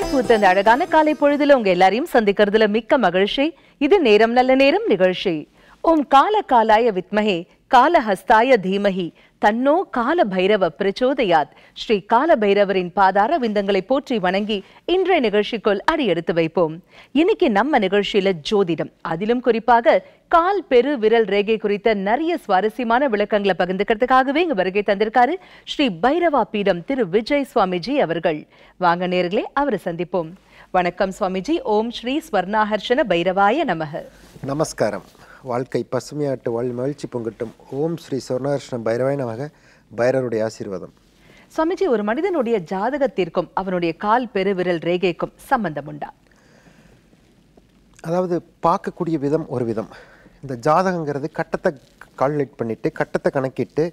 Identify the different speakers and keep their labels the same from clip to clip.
Speaker 1: மலர்களாய் பூத்த இந்த அழகான காலை பொழுதுல உங்க எல்லாரையும் சந்திக்கிறதுல மிக்க மகிழ்ச்சி இது நேரம் நல்ல நேரம் நிகழ்ச்சி ஓம் கால காலாய வித்மகே கால தீமகி தன்னோ கால பைரவ பிரச்சோதயாத் ஸ்ரீ கால பைரவரின் பாதார விந்தங்களை போற்றி வணங்கி இன்றைய நிகழ்ச்சிக்குள் அடியெடுத்து வைப்போம் இன்னைக்கு நம்ம நிகழ்ச்சியில ஜோதிடம் அதிலும் குறிப்பாக கால் பெரு விரல் ரேகை குறித்த நிறைய சுவாரஸ்யமான விளக்கங்களை பகிர்ந்துக்கிறதுக்காகவே இங்க வருகை தந்திருக்காரு ஸ்ரீ பைரவா பீடம் திரு விஜய் சுவாமிஜி அவர்கள் வாங்க நேர்களே அவரை சந்திப்போம் வணக்கம் சுவாமிஜி ஓம் ஸ்ரீ ஸ்வர்ணாஹர்ஷன பைரவாய நமக
Speaker 2: நமஸ்காரம் வாழ்க்கை பசுமையாட்டு வாழ் மகிழ்ச்சி பொங்கட்டும் ஓம் ஸ்ரீ சுவர்ணாகிருஷ்ணன் பைரவாய நமக பைரவருடைய ஆசீர்வாதம்
Speaker 1: சுவாமிஜி ஒரு மனிதனுடைய ஜாதகத்திற்கும் அவனுடைய கால் பெருவிரல் ரேகைக்கும் சம்பந்தம் உண்டா
Speaker 2: அதாவது பார்க்கக்கூடிய விதம் ஒரு விதம் இந்த ஜாதகங்கிறது கட்டத்தை கால்குலேட் பண்ணிவிட்டு கட்டத்தை கணக்கிட்டு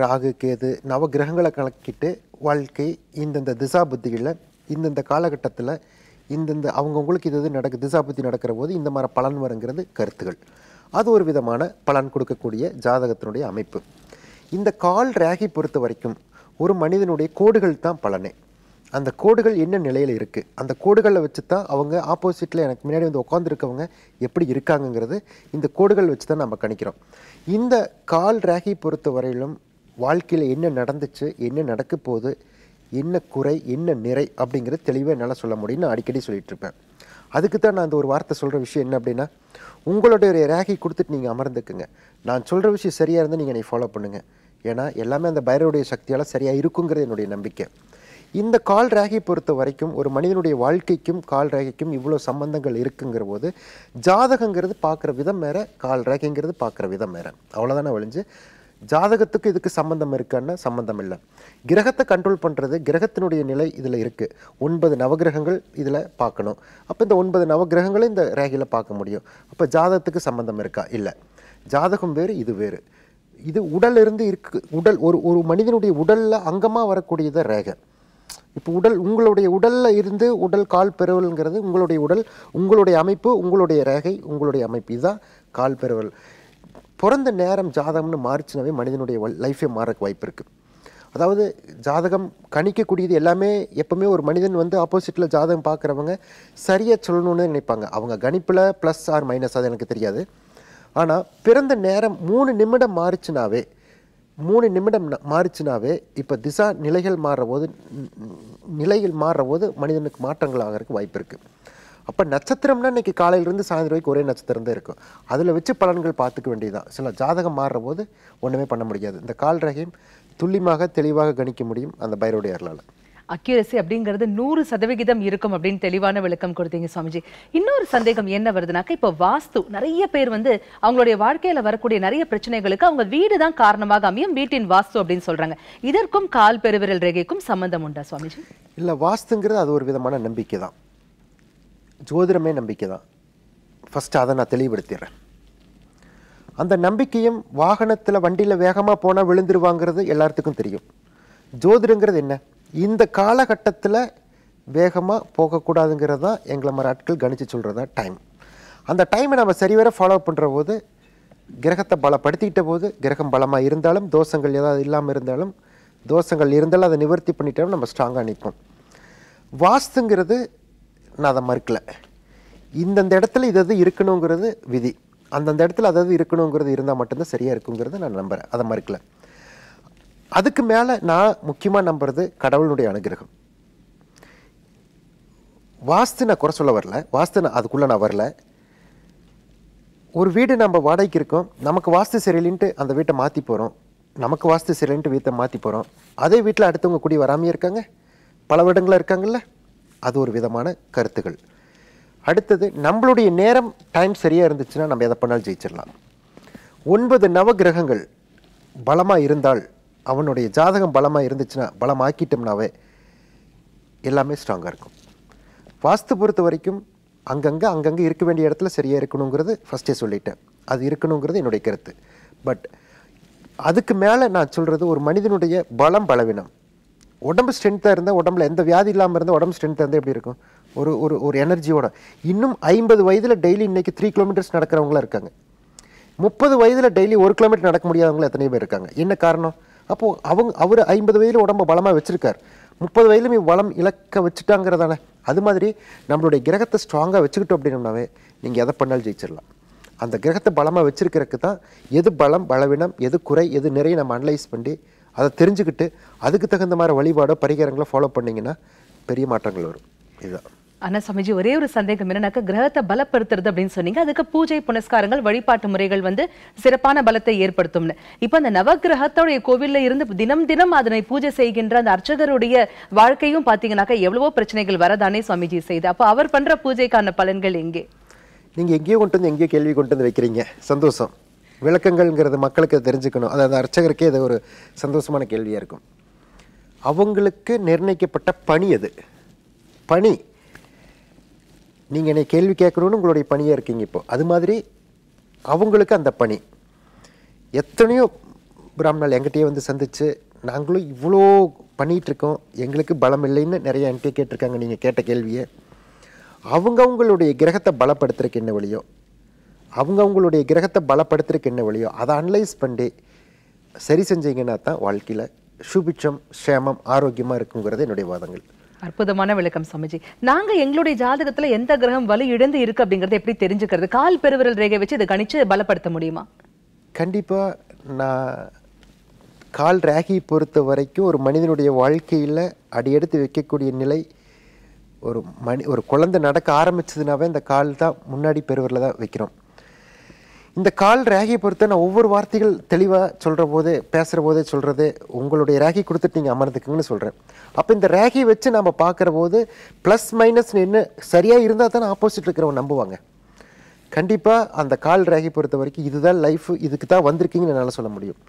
Speaker 2: ராகு கேது நவ கிரகங்களை கணக்கிட்டு வாழ்க்கை இந்தந்த திசா புத்திகளில் இந்தந்த காலகட்டத்தில் இந்தந்த அவங்கவுங்களுக்கு இது நடக்கு திசா புத்தி நடக்கிற போது இந்த மாதிரி பலன் வருங்கிறது கருத்துகள் அது ஒரு விதமான பலன் கொடுக்கக்கூடிய ஜாதகத்தினுடைய அமைப்பு இந்த கால் ரேகை பொறுத்த வரைக்கும் ஒரு மனிதனுடைய கோடுகள் தான் பலனே அந்த கோடுகள் என்ன நிலையில் இருக்குது அந்த கோடுகளை வச்சு தான் அவங்க ஆப்போசிட்டில் எனக்கு முன்னாடி வந்து உட்காந்துருக்கவங்க எப்படி இருக்காங்கங்கிறது இந்த கோடுகள் வச்சு தான் நம்ம கணிக்கிறோம் இந்த கால் ராகி பொறுத்த வரையிலும் வாழ்க்கையில் என்ன நடந்துச்சு என்ன நடக்க போகுது என்ன குறை என்ன நிறை அப்படிங்கிறது தெளிவாக என்னால் சொல்ல முடியும்னு நான் அடிக்கடி சொல்லிகிட்ருப்பேன் அதுக்கு தான் நான் அந்த ஒரு வார்த்தை சொல்கிற விஷயம் என்ன அப்படின்னா உங்களுடைய ராகி கொடுத்துட்டு நீங்கள் அமர்ந்துக்குங்க நான் சொல்கிற விஷயம் சரியாக இருந்தால் நீங்கள் என்னை ஃபாலோ பண்ணுங்கள் ஏன்னா எல்லாமே அந்த பைரவருடைய சக்தியால் சரியாக இருக்குங்கிறது என்னுடைய நம்பிக்கை இந்த கால் ராகி பொறுத்த வரைக்கும் ஒரு மனிதனுடைய வாழ்க்கைக்கும் கால் ரேகைக்கும் இவ்வளோ சம்பந்தங்கள் இருக்குங்கிற போது ஜாதகங்கிறது பார்க்குற விதம் வேற கால் ரேகைங்கிறது பார்க்குற விதம் வேறு அவ்வளோதானே ஒழிஞ்சு ஜாதகத்துக்கு இதுக்கு சம்மந்தம் இருக்கான்னா சம்மந்தம் இல்லை கிரகத்தை கண்ட்ரோல் பண்ணுறது கிரகத்தினுடைய நிலை இதில் இருக்குது ஒன்பது நவகிரகங்கள் இதில் பார்க்கணும் அப்போ இந்த ஒன்பது நவகிரகங்களும் இந்த ரேகையில் பார்க்க முடியும் அப்போ ஜாதகத்துக்கு சம்மந்தம் இருக்கா இல்லை ஜாதகம் வேறு இது வேறு இது உடலிருந்து இருக்கு உடல் ஒரு ஒரு மனிதனுடைய உடலில் அங்கமாக வரக்கூடியது ரேகை இப்போ உடல் உங்களுடைய உடலில் இருந்து உடல் கால் பெருவல்ங்கிறது உங்களுடைய உடல் உங்களுடைய அமைப்பு உங்களுடைய ரேகை உங்களுடைய அமைப்பு இதுதான் கால் பெருவல் பிறந்த நேரம் ஜாதகம்னு மாறிச்சுனாவே மனிதனுடைய லைஃபே மாறக்கு வாய்ப்பு இருக்குது அதாவது ஜாதகம் கணிக்கக்கூடியது எல்லாமே எப்போவுமே ஒரு மனிதன் வந்து ஆப்போசிட்டில் ஜாதகம் பார்க்குறவங்க சரியாக சொல்லணும்னு நினைப்பாங்க அவங்க கணிப்பில் ப்ளஸ் ஆர் மைனஸ் அது எனக்கு தெரியாது ஆனால் பிறந்த நேரம் மூணு நிமிடம் மாறிச்சுனாவே மூணு நிமிடம் மாறிச்சுனாவே இப்போ திசா நிலைகள் மாறுற போது நிலைகள் மாறுற போது மனிதனுக்கு மாற்றங்கள் ஆகிறதுக்கு வாய்ப்பு இருக்குது அப்போ நட்சத்திரம்னா இன்றைக்கி காலையிலேருந்து சாயந்தரம் வரைக்கும் ஒரே நட்சத்திரம் தான் இருக்கும் அதில் வச்சு பலன்கள் பார்த்துக்க வேண்டியதுதான் சில ஜாதகம் மாறுற போது ஒன்றுமே பண்ண முடியாது இந்த கால் ரகையும் துல்லியமாக தெளிவாக கணிக்க முடியும் அந்த பைரோடையர்களால்
Speaker 1: அக்யூரசி அப்படிங்கிறது நூறு சதவிகிதம் இருக்கும் அப்படின்னு தெளிவான விளக்கம் கொடுத்தீங்க சுவாமிஜி இன்னொரு சந்தேகம் என்ன வருதுனாக்கா இப்போ வாஸ்து நிறைய பேர் வந்து அவங்களுடைய வாழ்க்கையில வரக்கூடிய நிறைய பிரச்சனைகளுக்கு அவங்க வீடு தான் காரணமாக அமையும் வீட்டின் வாஸ்து அப்படின்னு சொல்றாங்க இதற்கும் கால் பெருவிரல் ரேகைக்கும் சம்பந்தம் உண்டா சுவாமிஜி
Speaker 2: இல்லை வாஸ்துங்கிறது அது ஒரு விதமான நம்பிக்கை தான் ஜோதிடமே நம்பிக்கை தான் ஃபர்ஸ்ட் அதை நான் தெளிவுபடுத்திடுறேன் அந்த நம்பிக்கையும் வாகனத்தில் வண்டியில் வேகமாக போனால் விழுந்துருவாங்கிறது எல்லாத்துக்கும் தெரியும் ஜோதிடங்கிறது என்ன இந்த காலகட்டத்தில் வேகமாக போகக்கூடாதுங்கிறது தான் எங்களை மாதிரி ஆட்கள் கணிச்சு சொல்கிறது தான் டைம் அந்த டைமை நம்ம சரிவர ஃபாலோ பண்ணுற போது கிரகத்தை பலப்படுத்திக்கிட்ட போது கிரகம் பலமாக இருந்தாலும் தோஷங்கள் ஏதாவது இல்லாமல் இருந்தாலும் தோஷங்கள் இருந்தாலும் அதை நிவர்த்தி பண்ணிட்டாலும் நம்ம ஸ்ட்ராங்காக நிற்போம் வாஸ்துங்கிறது நான் அதை மறுக்கலை இந்தந்த இடத்துல இது இருக்கணுங்கிறது விதி அந்தந்த இடத்துல அதாவது இருக்கணுங்கிறது இருந்தால் மட்டும்தான் சரியாக இருக்குங்கிறத நான் நம்புகிறேன் அதை மறுக்கலை அதுக்கு மேலே நான் முக்கியமாக நம்புறது கடவுளுடைய அனுகிரகம் வாஸ்து நான் குறை சொல்ல வரல வாஸ்து நான் அதுக்குள்ளே நான் வரல ஒரு வீடு நம்ம வாடகைக்கு இருக்கோம் நமக்கு வாஸ்து சரியில்லைன்ட்டு அந்த வீட்டை மாற்றி போகிறோம் நமக்கு வாஸ்து சரியில்லைன்ட்டு வீட்டை மாற்றி போகிறோம் அதே வீட்டில் அடுத்தவங்க கூடி வராமையே இருக்காங்க பல இடங்களில் இருக்காங்கல்ல அது ஒரு விதமான கருத்துகள் அடுத்தது நம்மளுடைய நேரம் டைம் சரியாக இருந்துச்சுன்னா நம்ம எதை பண்ணாலும் ஜெயிச்சிடலாம் ஒன்பது நவ கிரகங்கள் பலமாக இருந்தால் அவனுடைய ஜாதகம் பலமாக இருந்துச்சுன்னா பலமாக்கிட்டோம்னாவே எல்லாமே ஸ்ட்ராங்காக இருக்கும் வாஸ்து பொறுத்த வரைக்கும் அங்கங்கே அங்கங்கே இருக்க வேண்டிய இடத்துல சரியாக இருக்கணுங்கிறது ஃபஸ்ட்டே சொல்லிட்டேன் அது இருக்கணுங்கிறது என்னுடைய கருத்து பட் அதுக்கு மேலே நான் சொல்கிறது ஒரு மனிதனுடைய பலம் பலவீனம் உடம்பு ஸ்ட்ரென்த்தாக இருந்தால் உடம்புல எந்த வியாதி இல்லாமல் இருந்தால் உடம்பு ஸ்ட்ரென்த்தாக இருந்தால் எப்படி இருக்கும் ஒரு ஒரு ஒரு எனர்ஜியோட இன்னும் ஐம்பது வயதில் டெய்லி இன்றைக்கி த்ரீ கிலோமீட்டர்ஸ் நடக்கிறவங்களாம் இருக்காங்க முப்பது வயதில் டெய்லி ஒரு கிலோமீட்டர் நடக்க முடியாதவங்களும் எத்தனை பேர் இருக்காங்க என்ன காரணம் அப்போது அவங்க அவர் ஐம்பது வயதில் உடம்பை பலமாக வச்சுருக்கார் முப்பது வயதுலையும் வளம் இழக்க வச்சுட்டாங்கிறதானே அது மாதிரி நம்மளுடைய கிரகத்தை ஸ்ட்ராங்காக வச்சுக்கிட்டோம் அப்படின்னோம்னாவே நீங்கள் எதை பண்ணாலும் ஜெயிச்சிடலாம் அந்த கிரகத்தை பலமாக வச்சுருக்கிறதுக்கு தான் எது பலம் பலவீனம் எது குறை எது நிறைய நம்ம அனலைஸ் பண்ணி அதை தெரிஞ்சுக்கிட்டு அதுக்கு தகுந்த மாதிரி வழிபாடோ பரிகாரங்களோ ஃபாலோ பண்ணிங்கன்னா பெரிய மாற்றங்கள் வரும் இதுதான்
Speaker 1: ஆனா சமஜி ஒரே ஒரு சந்தேகம் என்னன்னாக்கா கிரகத்தை பலப்படுத்துறது அப்படின்னு சொன்னீங்க அதுக்கு பூஜை புனஸ்காரங்கள் வழிபாட்டு முறைகள் வந்து சிறப்பான பலத்தை ஏற்படுத்தும்னு இப்போ அந்த நவகிரகத்தோடைய கோவில்ல இருந்து தினம் தினம் அதனை பூஜை செய்கின்ற அந்த அர்ச்சகருடைய வாழ்க்கையும் பார்த்தீங்கன்னாக்கா எவ்வளவோ பிரச்சனைகள் வரதானே சுவாமிஜி செய்து அப்போ அவர் பண்ணுற பூஜைக்கான பலன்கள் எங்கே
Speaker 2: நீங்கள் எங்கேயோ கொண்டு வந்து எங்கேயோ கேள்வி கொண்டு வந்து வைக்கிறீங்க சந்தோஷம் விளக்கங்கள்ங்கிறது மக்களுக்கு தெரிஞ்சுக்கணும் அதாவது அர்ச்சகருக்கே இது ஒரு சந்தோஷமான கேள்வியாக இருக்கும் அவங்களுக்கு நிர்ணயிக்கப்பட்ட பணி அது பணி நீங்கள் என்னை கேள்வி கேட்கணும்னு உங்களுடைய பணியாக இருக்கீங்க இப்போது அது மாதிரி அவங்களுக்கு அந்த பணி எத்தனையோ பிராமணர் எங்கிட்டயே வந்து சந்தித்து நாங்களும் இவ்வளோ பண்ணிகிட்ருக்கோம் எங்களுக்கு பலம் இல்லைன்னு நிறைய என்கிட்ட கேட்டிருக்காங்க நீங்கள் கேட்ட கேள்வியை அவங்கவுங்களுடைய கிரகத்தை பலப்படுத்துறதுக்கு என்ன வழியோ அவங்கவுங்களுடைய கிரகத்தை பலப்படுத்துறதுக்கு என்ன வழியோ அதை அனலைஸ் பண்ணி சரி செஞ்சீங்கன்னா தான் வாழ்க்கையில் சுபிட்சம் சேமம் ஆரோக்கியமாக இருக்குங்கிறது என்னுடைய வாதங்கள்
Speaker 1: அற்புதமான விளக்கம் சுவாமிஜி நாங்க எங்களுடைய ஜாதகத்துல எந்த கிரகம் வலு இழந்து இருக்கு அப்படிங்கறத எப்படி தெரிஞ்சுக்கிறது கால் பெருவிரல் ரேகை வச்சு இதை கணிச்சு பலப்படுத்த முடியுமா
Speaker 2: கண்டிப்பா நான் கால் ரேகையை பொறுத்த வரைக்கும் ஒரு மனிதனுடைய வாழ்க்கையில் அடியெடுத்து வைக்கக்கூடிய நிலை ஒரு மணி ஒரு குழந்தை நடக்க ஆரம்பிச்சதுனாவே இந்த கால் தான் முன்னாடி பெருவரில் தான் வைக்கிறோம் இந்த கால் ரேகியை பொறுத்த நான் ஒவ்வொரு வார்த்தைகள் தெளிவாக சொல்கிற போது பேசுகிற போதே சொல்கிறது உங்களுடைய ரேகி கொடுத்துட்டு நீங்கள் அமர்ந்துக்குங்கன்னு சொல்கிறேன் அப்போ இந்த ரேகி வச்சு நம்ம பார்க்குற போது ப்ளஸ் மைனஸ்னு என்ன சரியாக இருந்தால் தானே ஆப்போசிட் இருக்கிறவங்க நம்புவாங்க கண்டிப்பாக அந்த கால் ராகி பொறுத்த வரைக்கும் இதுதான் லைஃப் இதுக்கு தான் வந்திருக்கீங்கன்னு என்னால் சொல்ல முடியும்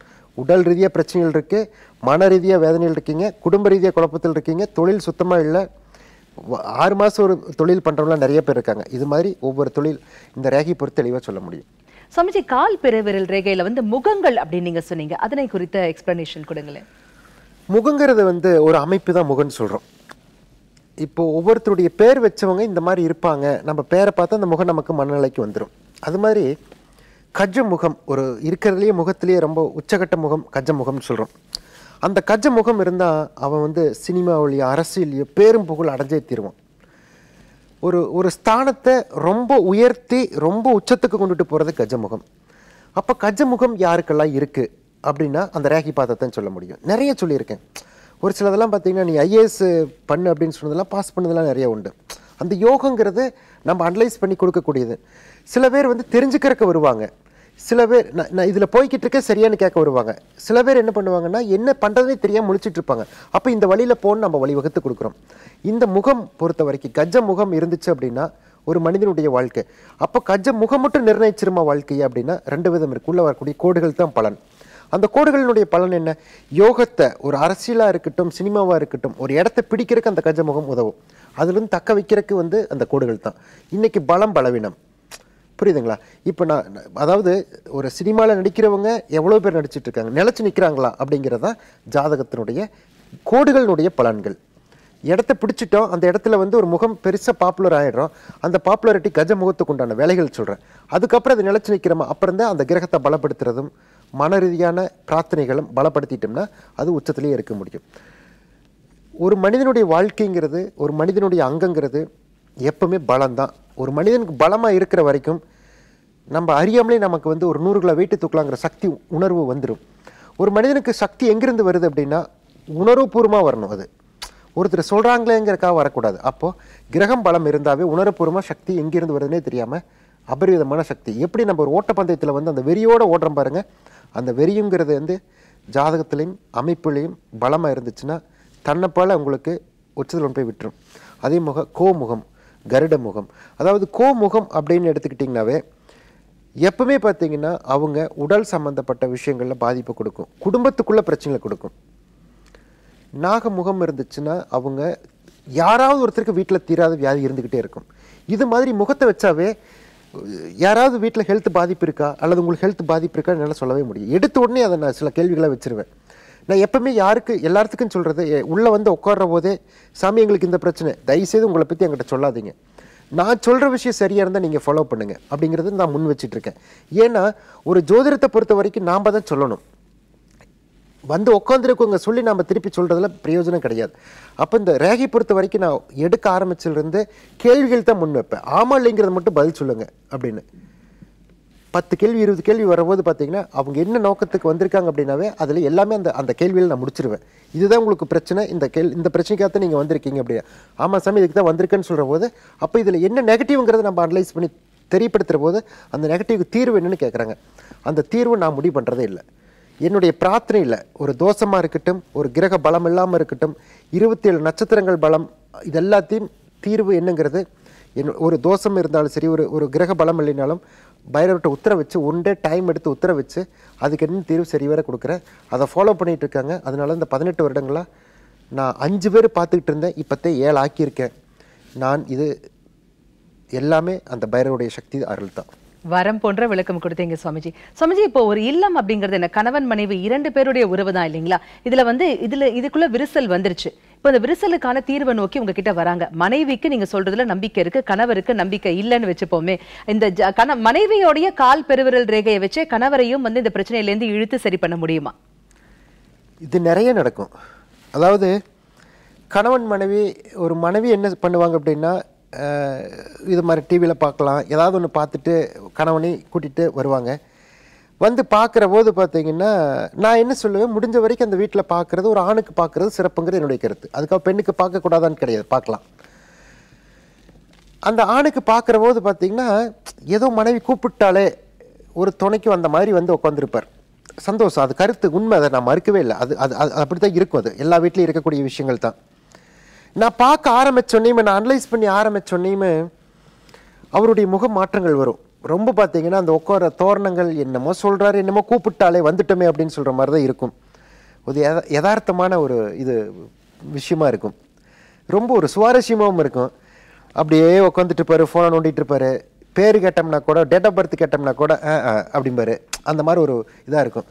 Speaker 2: உடல் ரீதியாக பிரச்சனைகள் இருக்குது மன ரீதியாக வேதனைகள் இருக்கீங்க குடும்ப ரீதியாக குழப்பத்தில் இருக்கீங்க தொழில் சுத்தமாக இல்லை ஆறு மாதம் ஒரு தொழில் பண்ணுறவங்களாம் நிறைய பேர் இருக்காங்க இது மாதிரி ஒவ்வொரு தொழில் இந்த ரேகை பொறுத்து தெளிவாக சொல்ல முடியும்
Speaker 1: சமைச்சி கால் பெருவிரல் ரேகையில் வந்து முகங்கள் அப்படின்னு நீங்கள் சொன்னீங்க அதனை குறித்த எக்ஸ்பிளனேஷன் கொடுங்களேன்
Speaker 2: முகங்கிறது வந்து ஒரு அமைப்பு தான் முகம்னு சொல்கிறோம் இப்போ ஒவ்வொருத்தருடைய பேர் வச்சவங்க இந்த மாதிரி இருப்பாங்க நம்ம பேரை பார்த்தா அந்த முகம் நமக்கு மனநிலைக்கு வந்துடும் அது மாதிரி கஜ முகம் ஒரு இருக்கிறதுலேயே முகத்திலேயே ரொம்ப உச்சகட்ட முகம் கஜ முகம்னு சொல்கிறோம் அந்த கஜ முகம் இருந்தால் அவன் வந்து சினிமாவிலேயோ அரசியல்லையோ பேரும் புகழ் அடைஞ்சே தீருவான் ஒரு ஒரு ஸ்தானத்தை ரொம்ப உயர்த்தி ரொம்ப உச்சத்துக்கு கொண்டுட்டு போகிறது கஜமுகம் அப்போ கஜமுகம் யாருக்கெல்லாம் இருக்குது அப்படின்னா அந்த ரேகி பாதத்தை சொல்ல முடியும் நிறைய சொல்லியிருக்கேன் ஒரு சிலதெல்லாம் பார்த்தீங்கன்னா நீ ஐஏஎஸ் பண்ணு அப்படின்னு சொன்னதெல்லாம் பாஸ் பண்ணதெல்லாம் நிறைய உண்டு அந்த யோகங்கிறது நம்ம அனலைஸ் பண்ணி கொடுக்கக்கூடியது சில பேர் வந்து தெரிஞ்சுக்கிறக்க வருவாங்க சில பேர் நான் இதில் போய்கிட்டு இருக்க சரியானு கேட்க வருவாங்க சில பேர் என்ன பண்ணுவாங்கன்னா என்ன பண்ணுறதுனே தெரியாமல் முழிச்சிட்டு இருப்பாங்க அப்போ இந்த வழியில் போன்னு நம்ம வழிவகுத்து கொடுக்குறோம் இந்த முகம் பொறுத்த வரைக்கும் கஜ முகம் இருந்துச்சு அப்படின்னா ஒரு மனிதனுடைய வாழ்க்கை அப்போ கஜ முகம் மட்டும் நிர்ணயிச்சிருமா வாழ்க்கை அப்படின்னா ரெண்டு விதம் இருக்குது உள்ளே வரக்கூடிய கோடுகள் தான் பலன் அந்த கோடுகளினுடைய பலன் என்ன யோகத்தை ஒரு அரசியலாக இருக்கட்டும் சினிமாவாக இருக்கட்டும் ஒரு இடத்த பிடிக்கிறதுக்கு அந்த கஜ முகம் உதவும் அதுலேருந்து தக்க வைக்கிறதுக்கு வந்து அந்த கோடுகள் தான் இன்றைக்கி பலம் பலவீனம் புரியுதுங்களா இப்போ நான் அதாவது ஒரு சினிமாவில் நடிக்கிறவங்க எவ்வளோ பேர் நடிச்சிட்டு இருக்காங்க நிலச்சி நிற்கிறாங்களா அப்படிங்கிறதா ஜாதகத்தினுடைய கோடுகளினுடைய பலன்கள் இடத்த பிடிச்சிட்டோம் அந்த இடத்துல வந்து ஒரு முகம் பெருசாக பாப்புலர் ஆகிடுறோம் அந்த பாப்புலரிட்டி கஜ முகத்துக்கு உண்டான வேலைகள் சொல்கிறேன் அதுக்கப்புறம் அது நிலச்சி நிற்கிறோமா அப்புறம் தான் அந்த கிரகத்தை பலப்படுத்துறதும் மன ரீதியான பிரார்த்தனைகளும் பலப்படுத்திட்டோம்னா அது உச்சத்துலேயே இருக்க முடியும் ஒரு மனிதனுடைய வாழ்க்கைங்கிறது ஒரு மனிதனுடைய அங்கங்கிறது எப்பவுமே பலம்தான் ஒரு மனிதனுக்கு பலமாக இருக்கிற வரைக்கும் நம்ம அறியாமலே நமக்கு வந்து ஒரு நூறு கிலோ வெயிட்டு தூக்கலாங்கிற சக்தி உணர்வு வந்துடும் ஒரு மனிதனுக்கு சக்தி எங்கேருந்து வருது அப்படின்னா உணர்வுபூர்வமாக வரணும் அது ஒருத்தர் சொல்கிறாங்களேங்கிறக்காக வரக்கூடாது அப்போது கிரகம் பலம் இருந்தாவே உணர்வுபூர்வமாக சக்தி எங்கேருந்து வருதுன்னே தெரியாமல் அபரிவிதமான சக்தி எப்படி நம்ம ஒரு ஓட்டப்பந்தயத்தில் வந்து அந்த வெறியோடு ஓடுறோம் பாருங்கள் அந்த வெறியுங்கிறது வந்து ஜாதகத்துலேயும் அமைப்புலேயும் பலமாக இருந்துச்சுன்னா தன்னைப்போல் உங்களுக்கு உச்சத்தில் ஒன்று போய் விட்டுரும் அதே முக கோமுகம் கருட முகம் அதாவது கோமுகம் அப்படின்னு எடுத்துக்கிட்டிங்கனாவே எப்பவுமே பார்த்தீங்கன்னா அவங்க உடல் சம்மந்தப்பட்ட விஷயங்களில் பாதிப்பு கொடுக்கும் குடும்பத்துக்குள்ளே பிரச்சனை கொடுக்கும் நாக முகம் இருந்துச்சுன்னா அவங்க யாராவது ஒருத்தருக்கு வீட்டில் தீராத வியாதி இருந்துக்கிட்டே இருக்கும் இது மாதிரி முகத்தை வச்சாவே யாராவது வீட்டில் ஹெல்த் பாதிப்பு இருக்கா அல்லது உங்களுக்கு ஹெல்த் பாதிப்பு இருக்கா என்னால் சொல்லவே முடியும் எடுத்த உடனே அதை நான் சில கேள்விகளை வச்சுருவேன் நான் எப்பவுமே யாருக்கு எல்லாத்துக்கும் சொல்கிறது உள்ளே வந்து உட்கார்ற போதே சாமி எங்களுக்கு இந்த பிரச்சனை தயவுசெய்து உங்களை பற்றி என்கிட்ட சொல்லாதீங்க நான் சொல்கிற விஷயம் சரியாக இருந்தால் நீங்கள் ஃபாலோ பண்ணுங்கள் அப்படிங்கிறது நான் முன் வச்சிட்ருக்கேன் ஏன்னா ஒரு ஜோதிடத்தை பொறுத்த வரைக்கும் நாம் தான் சொல்லணும் வந்து உட்காந்துருக்கவங்க சொல்லி நாம் திருப்பி சொல்கிறதுல பிரயோஜனம் கிடையாது அப்போ இந்த ரேகை பொறுத்த வரைக்கும் நான் எடுக்க ஆரம்பிச்சிலிருந்து கேள்விகள் தான் முன் வைப்பேன் ஆமா இல்லைங்கிறத மட்டும் பதில் சொல்லுங்கள் அப்படின்னு பத்து கேள்வி இருபது கேள்வி வரும்போது பார்த்தீங்கன்னா அவங்க என்ன நோக்கத்துக்கு வந்திருக்காங்க அப்படின்னாவே அதில் எல்லாமே அந்த அந்த கேள்வியில் நான் முடிச்சிருவேன் இதுதான் உங்களுக்கு பிரச்சனை இந்த கேள் இந்த பிரச்சனைக்காக நீங்கள் வந்திருக்கீங்க அப்படின்னா ஆமாம் சாமி இதுக்கு தான் வந்திருக்கேன்னு சொல்கிற போது அப்போ இதில் என்ன நெகட்டிவ்ங்கிறத நம்ம அனலைஸ் பண்ணி தெரியப்படுத்துகிற போது அந்த நெகட்டிவ் தீர்வு என்னென்னு கேட்குறாங்க அந்த தீர்வு நான் முடிவு பண்ணுறதே இல்லை என்னுடைய பிரார்த்தனை இல்லை ஒரு தோஷமாக இருக்கட்டும் ஒரு கிரக பலம் இல்லாமல் இருக்கட்டும் இருபத்தேழு நட்சத்திரங்கள் பலம் இது எல்லாத்தையும் தீர்வு என்னங்கிறது என் ஒரு தோஷம் இருந்தாலும் சரி ஒரு ஒரு கிரக பலம் இல்லைனாலும் பைரவர்கிட்ட உத்தர வச்சு ஒன் டே டைம் எடுத்து உத்தர வச்சு அதுக்கு என்ன தீர்வு சரி வர கொடுக்குறேன் அதை ஃபாலோ பண்ணிகிட்டு இருக்காங்க அதனால் இந்த பதினெட்டு வருடங்களாக நான் அஞ்சு பேர் பார்த்துக்கிட்டு இருந்தேன் இப்போத்தே ஏழு ஆக்கியிருக்கேன் நான் இது எல்லாமே அந்த பைரவருடைய சக்தி அருள் தான்
Speaker 1: வரம் போன்ற விளக்கம் கொடுத்தீங்க சுவாமிஜி சுவாமிஜி இப்போ ஒரு இல்லம் அப்படிங்கிறது என்ன கணவன் மனைவி இரண்டு பேருடைய உறவு தான் இல்லைங்களா இதுல வந்து இதுல இதுக்குள்ள விரிசல் வந்துருச்சு இப்போ இந்த விரிசலுக்கான தீர்வை நோக்கி உங்ககிட்ட வராங்க மனைவிக்கு நீங்க சொல்றதுல நம்பிக்கை இருக்கு கணவருக்கு நம்பிக்கை இல்லைன்னு வச்சுப்போமே இந்த கண மனைவியோடைய கால் பெருவிரல் ரேகையை வச்சு கணவரையும் வந்து இந்த பிரச்சனையிலேருந்து இழுத்து சரி பண்ண முடியுமா
Speaker 2: இது நிறைய நடக்கும் அதாவது கணவன் மனைவி ஒரு மனைவி என்ன பண்ணுவாங்க அப்படின்னா இது மாதிரி டிவியில் பார்க்கலாம் ஏதாவது ஒன்று பார்த்துட்டு கணவனை கூட்டிகிட்டு வருவாங்க வந்து பார்க்குற போது பார்த்தீங்கன்னா நான் என்ன சொல்லுவேன் முடிஞ்ச வரைக்கும் அந்த வீட்டில் பார்க்குறது ஒரு ஆணுக்கு பார்க்குறது சிறப்புங்கிறது என்னுடைய கருத்து அதுக்காக பெண்ணுக்கு பார்க்கக்கூடாதான்னு கிடையாது பார்க்கலாம் அந்த ஆணுக்கு பார்க்குற போது பார்த்திங்கன்னா ஏதோ மனைவி கூப்பிட்டாலே ஒரு துணைக்கு வந்த மாதிரி வந்து உட்காந்துருப்பார் சந்தோஷம் அது கருத்து உண்மை அதை நான் மறுக்கவே இல்லை அது அது அது அப்படி தான் இருக்கும் அது எல்லா வீட்லேயும் இருக்கக்கூடிய விஷயங்கள் தான் நான் பார்க்க ஆரம்பித்தோன்னே நான் அனலைஸ் பண்ணி ஆரம்பித்தோன்னே அவருடைய முக மாற்றங்கள் வரும் ரொம்ப பார்த்தீங்கன்னா அந்த உட்கார தோரணங்கள் என்னமோ சொல்கிறாரு என்னமோ கூப்பிட்டாலே வந்துட்டோமே அப்படின்னு சொல்கிற மாதிரி தான் இருக்கும் ஒரு யதார்த்தமான ஒரு இது விஷயமா இருக்கும் ரொம்ப ஒரு சுவாரஸ்யமாகவும் இருக்கும் அப்படியே உட்காந்துட்டு ஃபோனை நோண்டிகிட்டு இருப்பார் பேர் கேட்டோம்னா கூட டேட் ஆஃப் பர்த் கேட்டோம்னா கூட அப்படிம்பாரு அந்த மாதிரி ஒரு இதாக இருக்கும்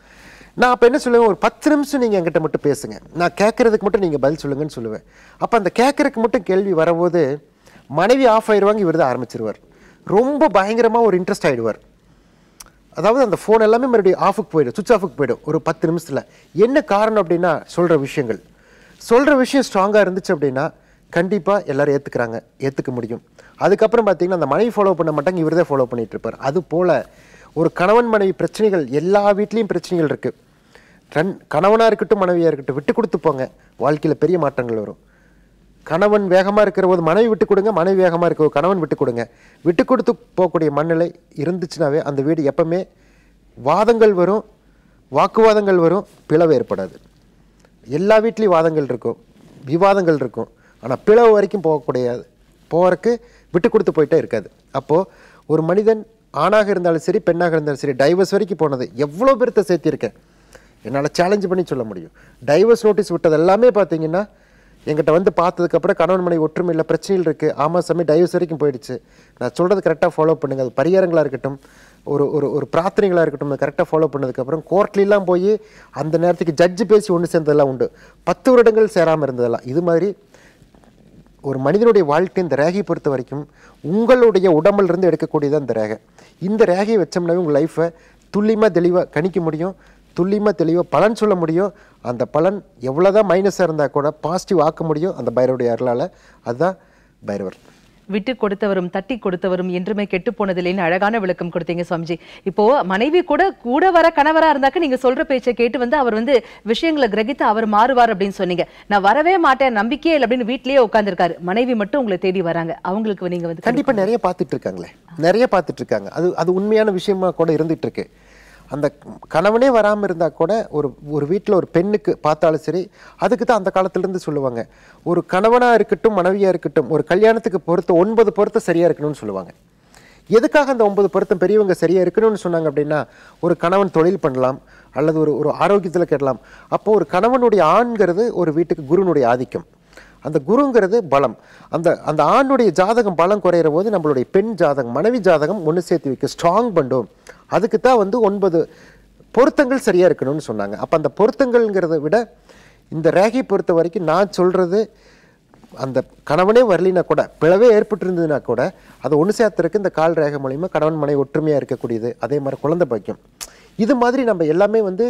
Speaker 2: நான் அப்போ என்ன சொல்லுவேன் ஒரு பத்து நிமிஷம் நீங்கள் என்கிட்ட மட்டும் பேசுங்க நான் கேட்குறதுக்கு மட்டும் நீங்கள் பதில் சொல்லுங்கன்னு சொல்லுவேன் அப்போ அந்த கேட்குறதுக்கு மட்டும் கேள்வி வரபோது மனைவி ஆஃப் ஆயிடுவாங்க இவர் தான் ஆரம்பிச்சிருவார் ரொம்ப பயங்கரமாக ஒரு இன்ட்ரெஸ்ட் ஆகிடுவார் அதாவது அந்த ஃபோன் எல்லாமே மறுபடியும் ஆஃபுக்கு போயிடும் சுவிச் ஆஃபுக்கு போயிடும் ஒரு பத்து நிமிஷத்தில் என்ன காரணம் அப்படின்னா சொல்கிற விஷயங்கள் சொல்கிற விஷயம் ஸ்ட்ராங்காக இருந்துச்சு அப்படின்னா கண்டிப்பாக எல்லோரும் ஏற்றுக்கிறாங்க ஏற்றுக்க முடியும் அதுக்கப்புறம் பார்த்திங்கன்னா அந்த மனைவி ஃபாலோ பண்ண மாட்டாங்க இவர்தான் ஃபாலோ பண்ணிகிட்டு இருப்பார் அது போல் ஒரு கணவன் மனைவி பிரச்சனைகள் எல்லா வீட்லேயும் பிரச்சனைகள் இருக்குது ரன் கணவனாக இருக்கட்டும் மனைவியாக இருக்கட்டும் விட்டு கொடுத்து போங்க வாழ்க்கையில் பெரிய மாற்றங்கள் வரும் கணவன் வேகமாக இருக்கிற போது மனைவி விட்டு கொடுங்க மனைவி வேகமாக இருக்கிற கணவன் விட்டு கொடுங்க விட்டு கொடுத்து போகக்கூடிய மண்ணிலை இருந்துச்சுனாவே அந்த வீடு எப்பவுமே வாதங்கள் வரும் வாக்குவாதங்கள் வரும் பிளவு ஏற்படாது எல்லா வீட்லேயும் வாதங்கள் இருக்கும் விவாதங்கள் இருக்கும் ஆனால் பிளவு வரைக்கும் போகக்கூடிய போகிறக்கு விட்டு கொடுத்து போயிட்டே இருக்காது அப்போது ஒரு மனிதன் ஆணாக இருந்தாலும் சரி பெண்ணாக இருந்தாலும் சரி டைவர்ஸ் வரைக்கும் போனது எவ்வளோ பேர்த்த சேர்த்திருக்கேன் என்னால் சேலஞ்சு பண்ணி சொல்ல முடியும் டைவர்ஸ் நோட்டீஸ் விட்டது எல்லாமே பார்த்தீங்கன்னா எங்கிட்ட வந்து பார்த்ததுக்கப்புறம் கணவன் மனை இல்லை பிரச்சனைகள் இருக்குது ஆமாம் சாமி டைவர்ஸ் வரைக்கும் போயிடுச்சு நான் சொல்கிறது கரெக்டாக ஃபாலோ பண்ணுங்கள் அது பரிகாரங்களாக இருக்கட்டும் ஒரு ஒரு ஒரு பிரார்த்தனைகளாக இருக்கட்டும் அதை கரெக்டாக ஃபாலோ பண்ணதுக்கப்புறம் கோர்ட்லாம் போய் அந்த நேரத்துக்கு ஜட்ஜு பேசி ஒன்று சேர்ந்ததெல்லாம் உண்டு பத்து வருடங்கள் சேராமல் இருந்ததெல்லாம் இது மாதிரி ஒரு மனிதனுடைய வாழ்க்கை இந்த ரேகையை பொறுத்த வரைக்கும் உங்களுடைய உடம்புலேருந்து எடுக்கக்கூடியதான் இந்த ரேகை இந்த ரேகையை வச்சோம்னாவே உங்கள் லைஃப்பை துல்லியமாக தெளிவாக கணிக்க முடியும் துல்லியமாக தெளிவாக பலன் சொல்ல முடியும் அந்த பலன் எவ்வளோ தான் மைனஸாக இருந்தால் கூட பாசிட்டிவ் ஆக்க முடியும் அந்த பைரவருடைய அருளால் அதுதான் பைரவர்
Speaker 1: விட்டு கொடுத்தவரும் தட்டி கொடுத்தவரும் என்றுமே கெட்டு போனதில்லைன்னு அழகான விளக்கம் கொடுத்தீங்க சுவாமிஜி இப்போ மனைவி கூட கூட வர கணவரா இருந்தாக்க நீங்க சொல்ற பேச்சை கேட்டு வந்து அவர் வந்து விஷயங்களை கிரகித்து அவர் மாறுவார் அப்படின்னு சொன்னீங்க நான் வரவே மாட்டேன் நம்பிக்கையே இல்லை அப்படின்னு வீட்லயே உட்காந்துருக்காரு மனைவி மட்டும் உங்களை தேடி வராங்க அவங்களுக்கு நீங்க வந்து கண்டிப்பா நிறைய
Speaker 2: பார்த்துட்டு இருக்காங்களே நிறைய பார்த்துட்டு இருக்காங்க அது அது உண்மையான விஷயமா கூட இருந்துட்டு இருக்கு அந்த கணவனே வராமல் இருந்தால் கூட ஒரு ஒரு வீட்டில் ஒரு பெண்ணுக்கு பார்த்தாலும் சரி அதுக்கு தான் அந்த காலத்துலேருந்து சொல்லுவாங்க ஒரு கணவனாக இருக்கட்டும் மனைவியாக இருக்கட்டும் ஒரு கல்யாணத்துக்கு பொருத்த ஒன்பது பொருத்தம் சரியாக இருக்கணும்னு சொல்லுவாங்க எதுக்காக அந்த ஒன்பது பொருத்தம் பெரியவங்க சரியாக இருக்கணும்னு சொன்னாங்க அப்படின்னா ஒரு கணவன் தொழில் பண்ணலாம் அல்லது ஒரு ஒரு ஆரோக்கியத்தில் கெடலாம் அப்போது ஒரு கணவனுடைய ஆண்கிறது ஒரு வீட்டுக்கு குருனுடைய ஆதிக்கம் அந்த குருங்கிறது பலம் அந்த அந்த ஆணுடைய ஜாதகம் பலம் குறையிற போது நம்மளுடைய பெண் ஜாதகம் மனைவி ஜாதகம் ஒன்று சேர்த்து வைக்க ஸ்ட்ராங் பண்ணும் அதுக்கு தான் வந்து ஒன்பது பொருத்தங்கள் சரியாக இருக்கணும்னு சொன்னாங்க அப்போ அந்த பொருத்தங்கள்ங்கிறத விட இந்த ரேகை பொறுத்த வரைக்கும் நான் சொல்கிறது அந்த கணவனே வரலினா கூட பிளவே ஏற்பட்டிருந்ததுன்னா கூட அதை ஒன்று சேர்த்துறக்கு இந்த கால் ரேகை மூலிமா கணவன் மனை ஒற்றுமையாக இருக்கக்கூடியது அதே மாதிரி குழந்தை பாக்கியம் இது மாதிரி நம்ம எல்லாமே வந்து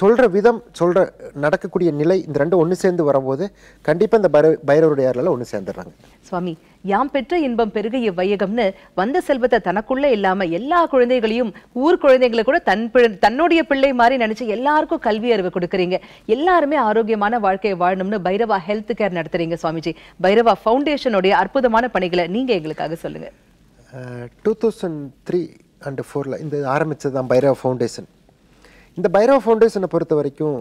Speaker 2: சொல்கிற விதம் சொல்கிற நடக்கக்கூடிய நிலை இந்த ரெண்டும் ஒன்று சேர்ந்து வரும்போது கண்டிப்பாக இந்த பைர பைரவருடைய யாரெல்லாம் ஒன்று சேர்ந்துடுறாங்க
Speaker 1: சுவாமி யாம் பெற்ற இன்பம் பெருக இவ்வையகம்னு வந்த செல்வத்தை தனக்குள்ளே இல்லாமல் எல்லா குழந்தைகளையும் ஊர் குழந்தைங்களை கூட தன் தன்னுடைய பிள்ளை மாதிரி நினச்சி எல்லாருக்கும் கல்வி அறிவு கொடுக்குறீங்க எல்லாருமே ஆரோக்கியமான வாழ்க்கையை வாழணும்னு பைரவா ஹெல்த் கேர் நடத்துகிறீங்க சுவாமிஜி பைரவா ஃபவுண்டேஷனுடைய அற்புதமான பணிகளை நீங்கள் எங்களுக்காக சொல்லுங்கள்
Speaker 2: டூ தௌசண்ட் த்ரீ அண்டு ஃபோரில் இந்த ஆரம்பித்தது தான் பைரவ ஃபவுண்டேஷன் இந்த பைரவ ஃபவுண்டேஷனை பொறுத்த வரைக்கும்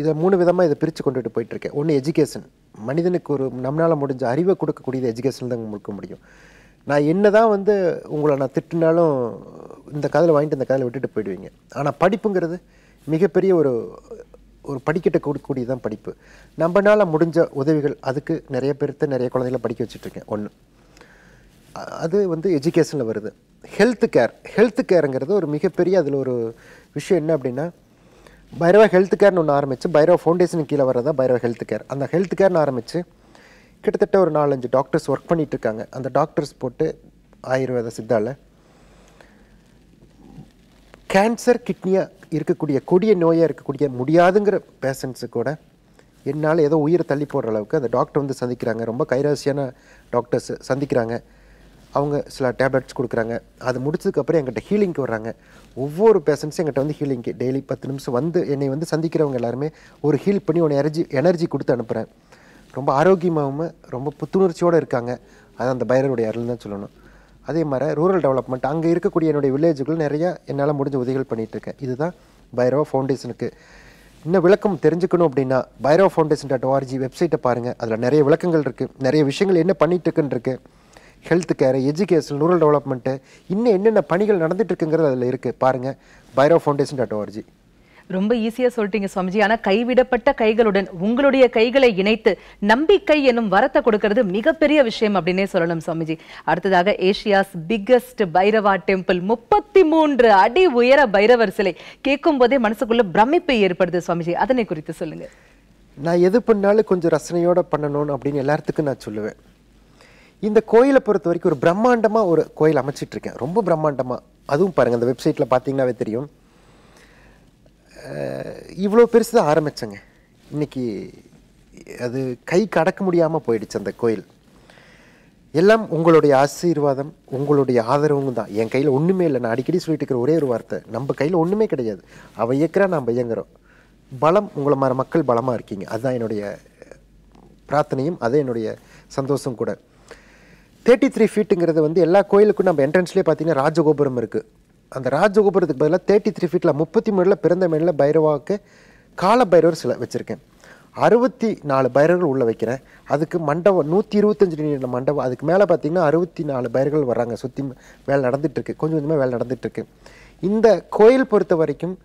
Speaker 2: இதை மூணு விதமாக இதை பிரித்து கொண்டுட்டு போயிட்டுருக்கேன் ஒன்று எஜுகேஷன் மனிதனுக்கு ஒரு நம்மளால் முடிஞ்ச அறிவை கொடுக்கக்கூடியது எஜுகேஷன் தான் கொடுக்க முடியும் நான் என்ன தான் வந்து உங்களை நான் திட்டினாலும் இந்த கதையில் வாங்கிட்டு இந்த கதையில் விட்டுட்டு போயிடுவீங்க ஆனால் படிப்புங்கிறது மிகப்பெரிய ஒரு ஒரு படிக்கிட்ட கொடுக்கக்கூடியதான் படிப்பு நம்மளால் முடிஞ்ச உதவிகள் அதுக்கு நிறைய பேர்த்த நிறைய குழந்தைகளை படிக்க வச்சுட்ருக்கேன் ஒன்று அது வந்து எஜுகேஷனில் வருது ஹெல்த் கேர் ஹெல்த் கேருங்கிறது ஒரு மிகப்பெரிய அதில் ஒரு விஷயம் என்ன அப்படின்னா பைரவா ஹெல்த் கேர்னு ஒன்று ஆரம்பித்து பைரவா ஃபவுண்டேஷன் கீழே வரதா பைரவா ஹெல்த் கேர் அந்த ஹெல்த் கேர்னு ஆரம்பித்து கிட்டத்தட்ட ஒரு நாலஞ்சு டாக்டர்ஸ் ஒர்க் பண்ணிகிட்ருக்காங்க அந்த டாக்டர்ஸ் போட்டு ஆயுர்வேத சித்தாவில் கேன்சர் கிட்னியாக இருக்கக்கூடிய கொடிய நோயாக இருக்கக்கூடிய முடியாதுங்கிற பேஷண்ட்ஸு கூட என்னால் ஏதோ உயிரை தள்ளி போடுற அளவுக்கு அந்த டாக்டர் வந்து சந்திக்கிறாங்க ரொம்ப கைராசியான டாக்டர்ஸ் சந்திக்கிறாங்க அவங்க சில டேப்லெட்ஸ் கொடுக்குறாங்க அது முடிச்சதுக்கப்புறம் எங்கிட்ட ஹீலிங்க்கு வர்றாங்க ஒவ்வொரு பேஷண்ட்ஸும் எங்கிட்ட வந்து ஹீலிங்க்கு டெய்லி பத்து நிமிஷம் வந்து என்னை வந்து சந்திக்கிறவங்க எல்லாருமே ஒரு ஹீல் பண்ணி உன்னை எனர்ஜி எனர்ஜி கொடுத்து அனுப்புகிறேன் ரொம்ப ஆரோக்கியமாகவும் ரொம்ப புத்துணர்ச்சியோடு இருக்காங்க அது அந்த பைரவருடைய அருள் தான் சொல்லணும் அதே மாதிரி ரூரல் டெவலப்மெண்ட் அங்கே இருக்கக்கூடிய என்னுடைய வில்லேஜுகள் நிறையா என்னால் முடிஞ்ச உதவிகள் பண்ணிகிட்ருக்கேன் இதுதான் பைரவா ஃபவுண்டேஷனுக்கு இன்னும் விளக்கம் தெரிஞ்சுக்கணும் அப்படின்னா பைரவ ஃபவுண்டேஷன் டாட் ஓஆர்ஜி வெப்சைட்டை பாருங்கள் அதில் நிறைய விளக்கங்கள் இருக்குது நிறைய விஷயங்கள் என்ன இருக்குன்னு இருக்குது health care education rural development இன்னும் என்னென்ன பணிகள் நடந்துட்டு இருக்குங்கிறது அதில் இருக்குது பாருங்கள் பைரோ ஃபவுண்டேஷன் டாட் ஓர்ஜி
Speaker 1: ரொம்ப ஈஸியாக சொல்லிட்டீங்க சுவாமிஜி ஆனால் கைவிடப்பட்ட கைகளுடன் உங்களுடைய கைகளை இணைத்து நம்பிக்கை எனும் வரத்தை கொடுக்கறது மிகப்பெரிய விஷயம் அப்படின்னே சொல்லணும் சுவாமிஜி அடுத்ததாக ஏஷியாஸ் பிக்கஸ்ட் பைரவா டெம்பிள் முப்பத்தி மூன்று அடி உயர பைரவர் சிலை கேட்கும் போதே மனசுக்குள்ள பிரமிப்பை ஏற்படுது சுவாமிஜி அதனை குறித்து சொல்லுங்க
Speaker 2: நான் எது பண்ணாலும் கொஞ்சம் ரசனையோட பண்ணணும் அப்படின்னு எல்லாத்துக்கும் நான் சொல்லுவேன் இந்த கோயிலை பொறுத்த வரைக்கும் ஒரு பிரம்மாண்டமாக ஒரு கோயில் இருக்கேன் ரொம்ப பிரம்மாண்டமாக அதுவும் பாருங்கள் அந்த வெப்சைட்டில் பார்த்தீங்கன்னாவே தெரியும் இவ்வளோ பெருசு தான் ஆரம்பித்தேங்க இன்றைக்கி அது கை கடக்க முடியாமல் போயிடுச்சு அந்த கோயில் எல்லாம் உங்களுடைய ஆசீர்வாதம் உங்களுடைய ஆதரவும் தான் என் கையில் ஒன்றுமே இல்லை நான் அடிக்கடி சொல்லிட்டு இருக்கிற ஒரே ஒரு வார்த்தை நம்ம கையில் ஒன்றுமே கிடையாது அவள் இயக்கிறா நாம் இயங்குகிறோம் பலம் உங்களை மாதிரி மக்கள் பலமாக இருக்கீங்க அதுதான் என்னுடைய பிரார்த்தனையும் அதே என்னுடைய சந்தோஷம் கூட தேர்ட்டி த்ரீ ஃபீட்டுங்கிறது வந்து எல்லா கோயிலுக்கும் நம்ம என்ட்ரன்ஸ்லேயே பார்த்தீங்கன்னா ராஜகோபுரம் இருக்குது அந்த ராஜகோபுரத்துக்கு பதிலாக தேர்ட்டி த்ரீ ஃபீட்டில் முப்பத்தி மூணில் பிறந்த மேடில் பைரவாவுக்கு கால பைரவர் சில வச்சுருக்கேன் அறுபத்தி நாலு பைரவர்கள் உள்ளே வைக்கிறேன் அதுக்கு மண்டபம் நூற்றி இருபத்தஞ்சு நீர் மண்டபம் அதுக்கு மேலே பார்த்தீங்கன்னா அறுபத்தி நாலு பைரவர்கள் வர்றாங்க சுற்றி வேலை நடந்துகிட்ருக்கு கொஞ்சம் கொஞ்சமாக வேலை நடந்துகிட்ருக்கு இந்த கோயில் பொறுத்த வரைக்கும்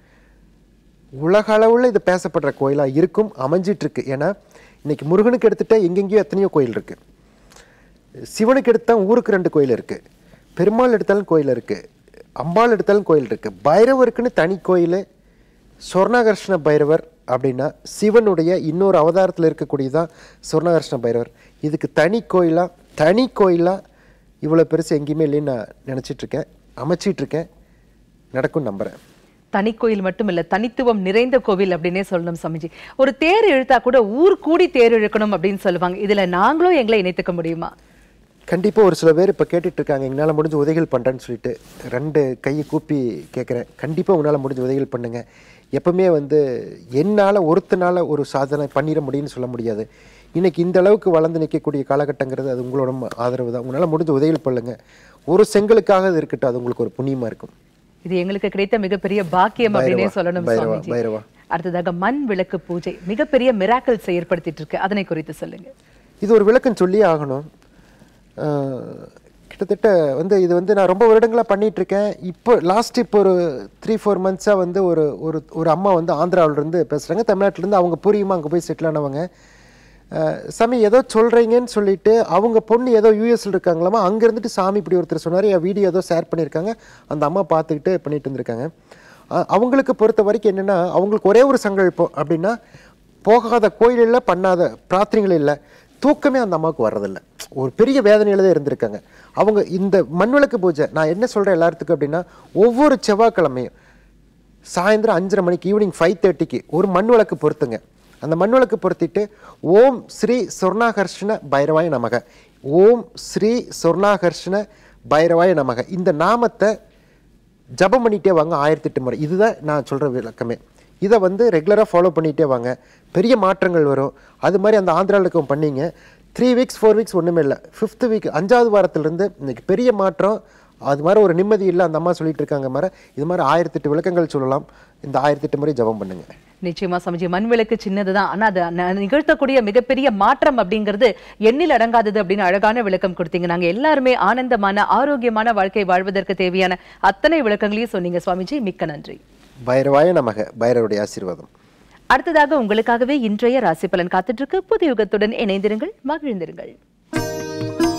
Speaker 2: உலக அளவில் இது பேசப்படுற கோயிலாக இருக்கும் அமைஞ்சிட்ருக்கு ஏன்னா இன்றைக்கி முருகனுக்கு எடுத்துகிட்டா எங்கெங்கேயோ எத்தனையோ கோயில் இருக்குது சிவனுக்கு எடுத்தால் ஊருக்கு ரெண்டு கோயில் இருக்குது பெருமாள் எடுத்தாலும் கோயில் இருக்குது அம்பாள் எடுத்தாலும் கோயில் இருக்குது பைரவருக்குன்னு தனி கோயில் சொர்ணாகர்ஷ்ண பைரவர் அப்படின்னா சிவனுடைய இன்னொரு அவதாரத்தில் இருக்கக்கூடியதான் சொர்ணாகர்ஷ்ண பைரவர் இதுக்கு தனி கோயிலாக தனி கோயிலாக இவ்வளோ பெருசு எங்கேயுமே இல்லைன்னு நான் நினச்சிட்ருக்கேன் அமைச்சிட்ருக்கேன் நடக்கும் நம்புகிறேன்
Speaker 1: தனி கோயில் மட்டும் இல்லை தனித்துவம் நிறைந்த கோவில் அப்படின்னே சொல்லணும் சமிஜி ஒரு தேர் இழுத்தா கூட ஊர் கூடி தேர் இழுக்கணும் அப்படின்னு சொல்லுவாங்க இதில் நாங்களும் எங்களை இணைத்துக்க முடியுமா
Speaker 2: கண்டிப்பாக ஒரு சில பேர் இப்போ கேட்டுட்டு இருக்காங்க எங்களால் முடிஞ்ச உதவிகள் பண்ணுறேன்னு சொல்லிட்டு ரெண்டு கையை கூப்பி கேட்குறேன் கண்டிப்பாக உங்களால் முடிஞ்ச உதவிகள் பண்ணுங்க எப்பவுமே வந்து என்னால் ஒருத்தனால் ஒரு சாதனை பண்ணிட முடியும்னு சொல்ல முடியாது இன்றைக்கி இந்த அளவுக்கு வளர்ந்து நிற்கக்கூடிய காலகட்டங்கிறது அது உங்களோட ஆதரவு தான் உங்களால் முடிஞ்ச உதவிகள் பண்ணுங்கள் ஒரு செங்கலுக்காக அது இருக்கட்டும் அது உங்களுக்கு ஒரு புண்ணியமாக இருக்கும்
Speaker 1: இது எங்களுக்கு கிடைத்த மிகப்பெரிய பாக்கியம் அப்படின்னு சொல்லணும் அடுத்ததாக மண் விளக்கு பூஜை மிகப்பெரிய மிராக்கல்ஸ் ஏற்படுத்திட்டு இருக்கு அதனை குறித்து சொல்லுங்க
Speaker 2: இது ஒரு விளக்குன்னு சொல்லி ஆகணும் கிட்டத்தட்ட வந்து இது வந்து நான் ரொம்ப வருடங்களாக பண்ணிகிட்ருக்கேன் இப்போ லாஸ்ட் இப்போ ஒரு த்ரீ ஃபோர் மந்த்ஸாக வந்து ஒரு ஒரு ஒரு அம்மா வந்து ஆந்திராவிலேருந்து பேசுகிறாங்க தமிழ்நாட்டிலேருந்து அவங்க புரியுமா அங்கே போய் செட்டில் ஆனவங்க சாமி ஏதோ சொல்கிறீங்கன்னு சொல்லிட்டு அவங்க பொண்ணு ஏதோ யூஎஸில் இருக்காங்களாமா அங்கே இருந்துட்டு சாமி இப்படி ஒருத்தர் சொன்னார் என் வீடியோ ஏதோ ஷேர் பண்ணியிருக்காங்க அந்த அம்மா பார்த்துக்கிட்டு பண்ணிட்டு இருந்திருக்காங்க அவங்களுக்கு பொறுத்த வரைக்கும் என்னென்னா அவங்களுக்கு ஒரே ஒரு சங்கல்பம் அப்படின்னா போகாத கோயிலில் பண்ணாத பிரார்த்தனைகள் இல்லை தூக்கமே அந்த அம்மாவுக்கு வர்றதில்லை ஒரு பெரிய வேதனையில் தான் இருந்திருக்காங்க அவங்க இந்த மண்விளக்கு பூஜை நான் என்ன சொல்கிறேன் எல்லாத்துக்கும் அப்படின்னா ஒவ்வொரு செவ்வாய்க்கிழமையும் சாயந்தரம் அஞ்சரை மணிக்கு ஈவினிங் ஃபைவ் தேர்ட்டிக்கு ஒரு மண் விளக்கு பொறுத்துங்க அந்த மண் விளக்கு பொருத்திட்டு ஓம் ஸ்ரீ சொர்ணாகர்ஷ்ண பைரவாய நமக ஓம் ஸ்ரீ சொர்ணாகர்ஷ்ண பைரவாய நமக இந்த நாமத்தை ஜபம் பண்ணிகிட்டே வாங்க ஆயிரத்தி எட்டு முறை இதுதான் நான் சொல்கிற விளக்கமே இதை வந்து ரெகுலராக ஃபாலோ பண்ணிகிட்டே வாங்க பெரிய மாற்றங்கள் வரும் அது மாதிரி அந்த ஆந்திராவிலக்கம் பண்ணிங்க த்ரீ வீக்ஸ் ஃபோர் வீக்ஸ் ஒன்றுமே இல்லை ஃபிஃப்த்து வீக் அஞ்சாவது வாரத்துலேருந்து இன்றைக்கி பெரிய மாற்றம் அது மாதிரி ஒரு நிம்மதி இல்லை அந்த அம்மா சொல்லிட்டு இருக்காங்க மாதிரி இது மாதிரி ஆயிரத்தெட்டு விளக்கங்கள் சொல்லலாம் இந்த ஆயிரத்தெட்டு முறை ஜபம் பண்ணுங்க
Speaker 1: நிச்சயமா சமஜி மண் விளக்கு சின்னது தான் ஆனால் அது நிகழ்த்தக்கூடிய மிகப்பெரிய மாற்றம் அப்படிங்கிறது எண்ணில் அடங்காதது அப்படின்னு அழகான விளக்கம் கொடுத்தீங்க நாங்கள் எல்லாருமே ஆனந்தமான ஆரோக்கியமான வாழ்க்கை வாழ்வதற்கு தேவையான அத்தனை விளக்கங்களையும் சொன்னீங்க சுவாமிஜி மிக்க நன்றி
Speaker 2: பைரவாய நமக பைரவருடைய ஆசீர்வாதம்
Speaker 1: அடுத்ததாக உங்களுக்காகவே இன்றைய ராசி பலன் காத்துட்டு இருக்கு புதியுகத்துடன் இணைந்திருங்கள் மகிழ்ந்திருங்கள்